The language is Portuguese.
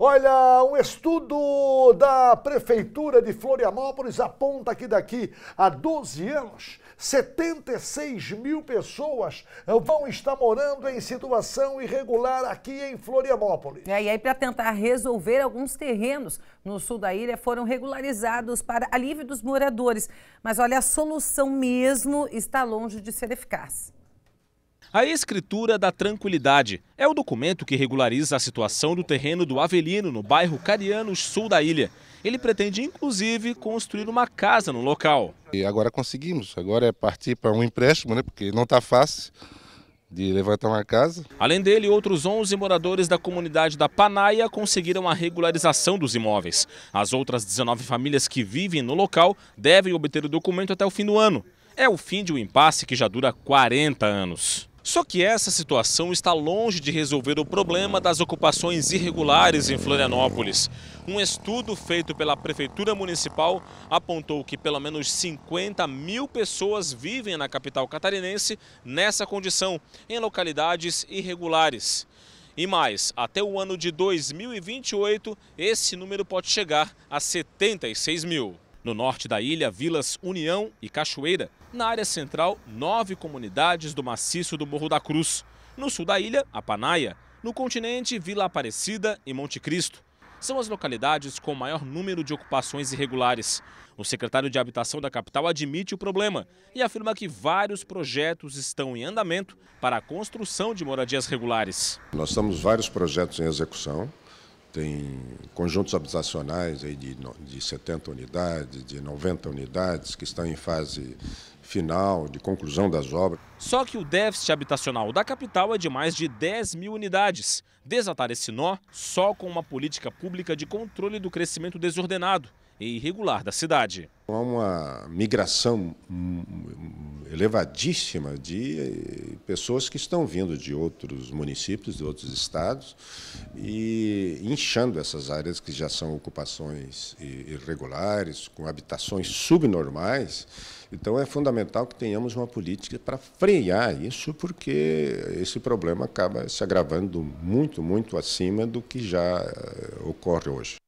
Olha, um estudo da Prefeitura de Florianópolis aponta que daqui a 12 anos, 76 mil pessoas vão estar morando em situação irregular aqui em Florianópolis. É, e aí, para tentar resolver, alguns terrenos no sul da ilha foram regularizados para alívio dos moradores. Mas olha, a solução mesmo está longe de ser eficaz. A Escritura da Tranquilidade é o documento que regulariza a situação do terreno do Avelino, no bairro Carianos, sul da ilha. Ele pretende, inclusive, construir uma casa no local. E agora conseguimos, agora é partir para um empréstimo, né? porque não está fácil de levantar uma casa. Além dele, outros 11 moradores da comunidade da Panaia conseguiram a regularização dos imóveis. As outras 19 famílias que vivem no local devem obter o documento até o fim do ano. É o fim de um impasse que já dura 40 anos. Só que essa situação está longe de resolver o problema das ocupações irregulares em Florianópolis. Um estudo feito pela Prefeitura Municipal apontou que pelo menos 50 mil pessoas vivem na capital catarinense nessa condição, em localidades irregulares. E mais, até o ano de 2028, esse número pode chegar a 76 mil. No norte da ilha, vilas União e Cachoeira. Na área central, nove comunidades do maciço do Morro da Cruz. No sul da ilha, Apanaia; No continente, Vila Aparecida e Monte Cristo. São as localidades com maior número de ocupações irregulares. O secretário de Habitação da capital admite o problema e afirma que vários projetos estão em andamento para a construção de moradias regulares. Nós temos vários projetos em execução tem conjuntos habitacionais aí de, de 70 unidades, de 90 unidades, que estão em fase final, de conclusão das obras. Só que o déficit habitacional da capital é de mais de 10 mil unidades. Desatar esse nó só com uma política pública de controle do crescimento desordenado e irregular da cidade. Há uma migração elevadíssima de eh, pessoas que estão vindo de outros municípios, de outros estados, e inchando essas áreas que já são ocupações irregulares, com habitações subnormais. Então, é fundamental que tenhamos uma política para frear isso, porque esse problema acaba se agravando muito, muito acima do que já eh, ocorre hoje.